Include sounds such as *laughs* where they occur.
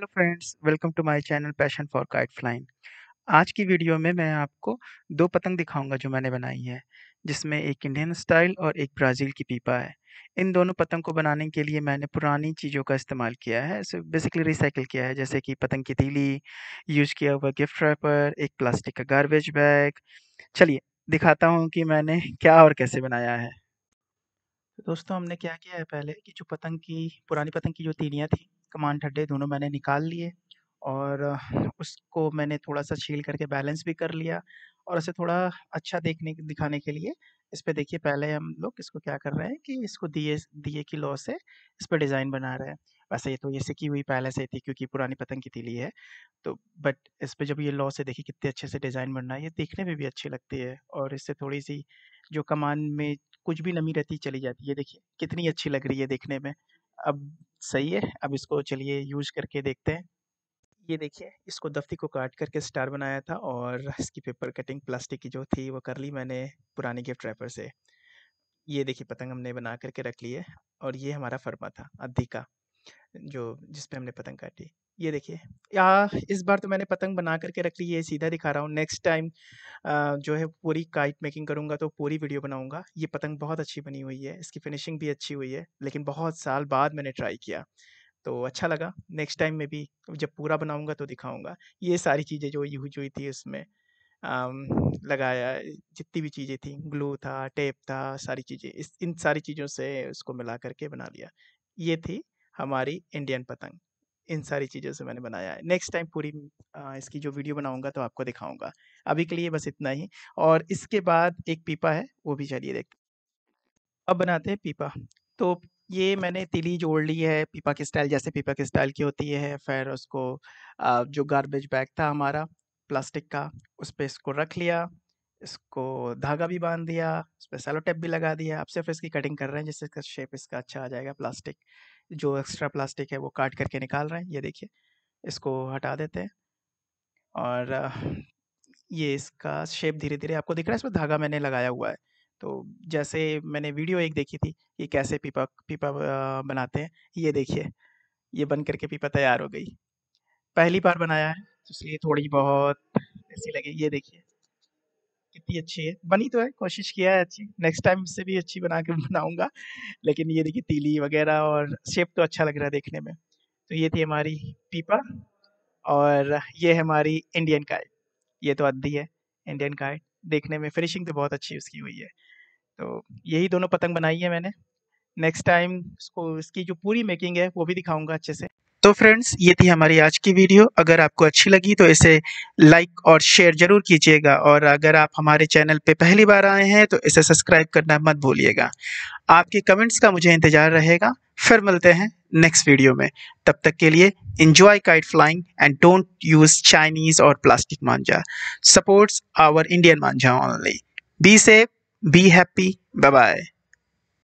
hello friends welcome to my channel passion for kite flying आज की video में मैं आपको दो पतंग दिखाऊंगा जो मैंने बनाई है जिसमें एक इंडियन स्टाइल और एक ब्राज़ील की पीपा है इन दोनों पतंग को बनाने के लिए मैंने पुरानी चीज़ों का इस्तेमाल किया है सो बेसिकली रिसाइकिल किया है जैसे कि पतंग की तीली यूज किया हुआ गिफ्ट रैपर एक प्लास्टिक का गारबेज बैग चलिए दिखाता हूँ कि मैंने क्या और कैसे बनाया है तो दोस्तों हमने क्या किया है पहले कि जो पतंग की पुरानी पतंग की जो तीलियाँ थी कमांड ठड्डे दोनों मैंने निकाल लिए और उसको मैंने थोड़ा सा छील करके बैलेंस भी कर लिया और उसे थोड़ा अच्छा देखने दिखाने के लिए इस पर देखिए पहले हम लोग इसको क्या कर रहे हैं कि इसको दिए दिए की लॉ से इस पर डिज़ाइन बना रहे हैं वैसे ये तो ये सीखी हुई पहले से थी क्योंकि पुरानी पतंग की तीली है तो बट इस पर जब ये लॉ से देखिए कितने अच्छे से डिज़ाइन बन रहा है ये देखने में भी अच्छी लगती है और इससे थोड़ी सी जो कमान में कुछ भी नमी रहती चली जाती है देखिए कितनी अच्छी लग रही है देखने में अब सही है अब इसको चलिए यूज करके देखते हैं ये देखिए इसको दफ्ती को काट करके स्टार बनाया था और इसकी पेपर कटिंग प्लास्टिक की जो थी वो कर ली मैंने पुराने गिफ्ट रैपर से ये देखिए पतंग हमने बना करके रख ली है और ये हमारा फर्मा था अद्धी का जो जिस हमने पतंग काटी ये देखिए या इस बार तो मैंने पतंग बना करके रख ली ये सीधा दिखा रहा हूँ नेक्स्ट टाइम जो है पूरी काइट मेकिंग करूँगा तो पूरी वीडियो बनाऊँगा ये पतंग बहुत अच्छी बनी हुई है इसकी फिनिशिंग भी अच्छी हुई है लेकिन बहुत साल बाद मैंने ट्राई किया तो अच्छा लगा नेक्स्ट टाइम में भी जब पूरा बनाऊँगा तो दिखाऊँगा ये सारी चीज़ें जो यूज हुई थी उसमें लगाया जितनी भी चीज़ें थी ग्लू था टेप था सारी चीज़ें इस इन सारी चीज़ों से उसको मिला करके बना लिया ये थी हमारी इंडियन पतंग इन सारी चीज़ों से मैंने बनाया है नेक्स्ट टाइम पूरी आ, इसकी जो वीडियो बनाऊंगा तो आपको दिखाऊंगा अभी के लिए बस इतना ही और इसके बाद एक पीपा है वो भी चलिए देख अब बनाते हैं पीपा तो ये मैंने तिली जोड़ ली है पीपा की स्टाइल जैसे पीपा की स्टाइल की होती है फिर उसको आ, जो गार्बेज बैग था हमारा प्लास्टिक का उस पर इसको रख लिया इसको धागा भी बांध दिया इस पर सैलो टैप भी लगा दिया आप सिर्फ इसकी कटिंग कर रहे हैं जिससे इसका शेप इसका अच्छा आ जाएगा प्लास्टिक जो एक्स्ट्रा प्लास्टिक है वो काट करके निकाल रहे हैं ये देखिए इसको हटा देते हैं और ये इसका शेप धीरे धीरे आपको दिख रहा है इसमें धागा मैंने लगाया हुआ है तो जैसे मैंने वीडियो एक देखी थी कि कैसे पीपा पीपा बनाते हैं ये देखिए ये बन करके पीपा तैयार हो गई पहली बार बनाया है तो इसलिए थोड़ी बहुत ऐसी लगी ये देखिए कितनी अच्छी है बनी तो है कोशिश किया है अच्छी नेक्स्ट टाइम से भी अच्छी बना के *laughs* बनाऊंगा लेकिन ये देखिए तीली वगैरह और शेप तो अच्छा लग रहा है देखने में तो ये थी हमारी पीपा और ये है हमारी इंडियन काइट ये तो अद्धी है इंडियन काइट देखने में फिनिशिंग तो बहुत अच्छी उसकी हुई है तो यही दोनों पतंग बनाई है मैंने नेक्स्ट टाइम उसको इसकी जो पूरी मेकिंग है वो भी दिखाऊंगा अच्छे से तो फ्रेंड्स ये थी हमारी आज की वीडियो अगर आपको अच्छी लगी तो इसे लाइक और शेयर ज़रूर कीजिएगा और अगर आप हमारे चैनल पे पहली बार आए हैं तो इसे सब्सक्राइब करना मत भूलिएगा आपके कमेंट्स का मुझे इंतज़ार रहेगा फिर मिलते हैं नेक्स्ट वीडियो में तब तक के लिए enjoy kite flying and don't use Chinese और प्लास्टिक मांझा सपोर्ट्स आवर इंडियन मांझा only be safe be happy bye